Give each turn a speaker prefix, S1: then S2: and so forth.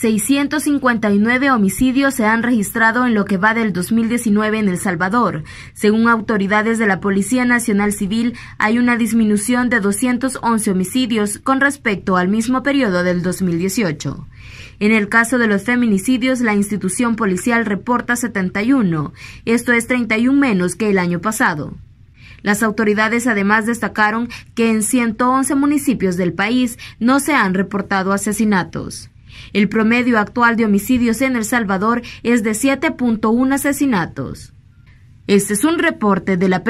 S1: 659 homicidios se han registrado en lo que va del 2019 en El Salvador. Según autoridades de la Policía Nacional Civil, hay una disminución de 211 homicidios con respecto al mismo periodo del 2018. En el caso de los feminicidios, la institución policial reporta 71, esto es 31 menos que el año pasado. Las autoridades además destacaron que en 111 municipios del país no se han reportado asesinatos. El promedio actual de homicidios en El Salvador es de 7.1 asesinatos. Este es un reporte de la